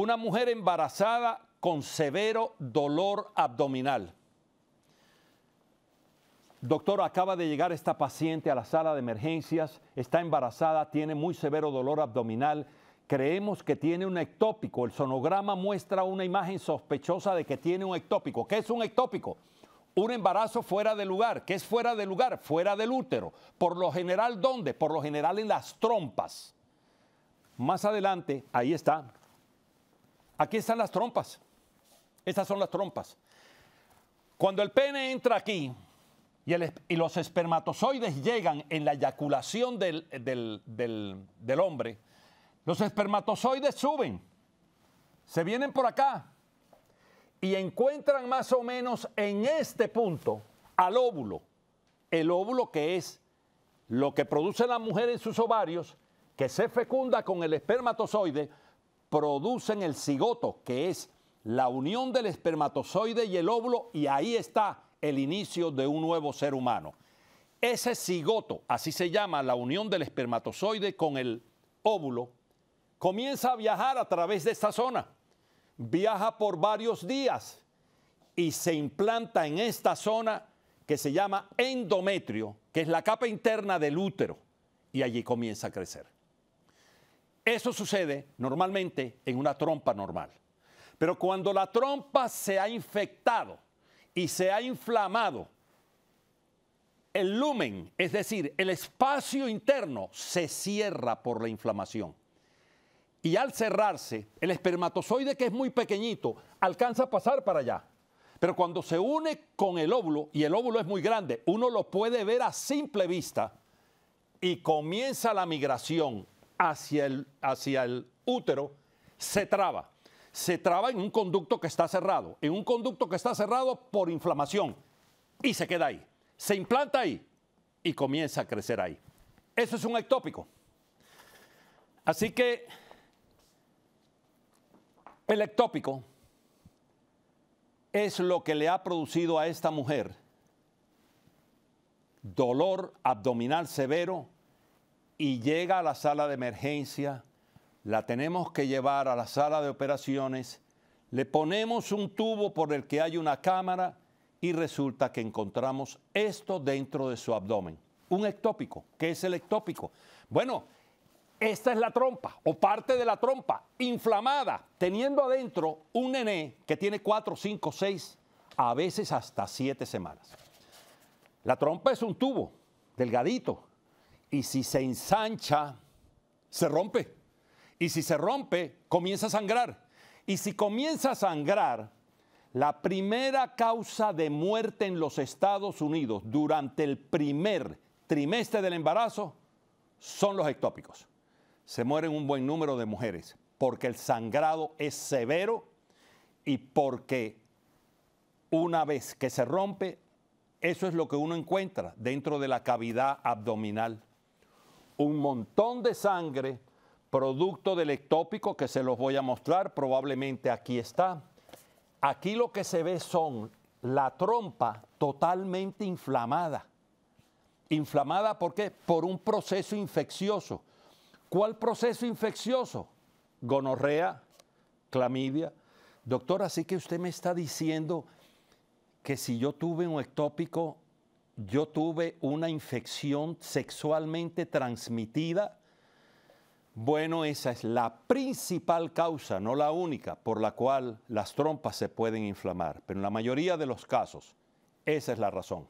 Una mujer embarazada con severo dolor abdominal. Doctor, acaba de llegar esta paciente a la sala de emergencias, está embarazada, tiene muy severo dolor abdominal, creemos que tiene un ectópico, el sonograma muestra una imagen sospechosa de que tiene un ectópico. ¿Qué es un ectópico? Un embarazo fuera de lugar. ¿Qué es fuera de lugar? Fuera del útero. Por lo general, ¿dónde? Por lo general en las trompas. Más adelante, ahí está, Aquí están las trompas. Estas son las trompas. Cuando el pene entra aquí y, los espermatozoides llegan en la eyaculación del, del hombre, los espermatozoides suben, se vienen por acá y encuentran más o menos en este punto al óvulo. El óvulo que es lo que produce la mujer en sus ovarios, que se fecunda con el espermatozoide, producen el cigoto, que es la unión del espermatozoide y el óvulo, y ahí está el inicio de un nuevo ser humano. Ese cigoto, así se llama la unión del espermatozoide con el óvulo, comienza a viajar a través de esta zona. Viaja por varios días y se implanta en esta zona que se llama endometrio, que es la capa interna del útero, y allí comienza a crecer. Eso sucede normalmente en una trompa normal. Pero cuando la trompa se ha infectado y se ha inflamado, el lumen, es decir, el espacio interno, se cierra por la inflamación. Y al cerrarse, el espermatozoide, que es muy pequeñito, alcanza a pasar para allá. Pero cuando se une con el óvulo, y el óvulo es muy grande, uno lo puede ver a simple vista, y comienza la migración hacia el, hacia el útero se traba. Se traba en un conducto que está cerrado, en un conducto que está cerrado por inflamación y se queda ahí. Se implanta ahí y comienza a crecer ahí. Eso es un ectópico. Así que el ectópico es lo que le ha producido a esta mujer dolor abdominal severo y llega a la sala de emergencia, la tenemos que llevar a la sala de operaciones, le ponemos un tubo por el que hay una cámara y resulta que encontramos esto dentro de su abdomen. Un ectópico. ¿Qué es el ectópico? Bueno, esta es la trompa o parte de la trompa inflamada, teniendo adentro un nené que tiene 4, cinco, 6, a veces hasta siete semanas. La trompa es un tubo delgadito y si se ensancha, se rompe. Y si se rompe, comienza a sangrar. Y si comienza a sangrar, la primera causa de muerte en los Estados Unidos durante el primer trimestre del embarazo son los ectópicos. Se mueren un buen número de mujeres porque el sangrado es severo y porque una vez que se rompe, eso es lo que uno encuentra dentro de la cavidad abdominal un montón de sangre producto del ectópico que se los voy a mostrar, probablemente aquí está. Aquí lo que se ve son la trompa totalmente inflamada. ¿Inflamada por qué? Por un proceso infeccioso. ¿Cuál proceso infeccioso? Gonorrea, clamidia. Doctor, así que usted me está diciendo que si yo tuve un ectópico yo tuve una infección sexualmente transmitida, bueno, esa es la principal causa, no la única, por la cual las trompas se pueden inflamar, pero en la mayoría de los casos, esa es la razón.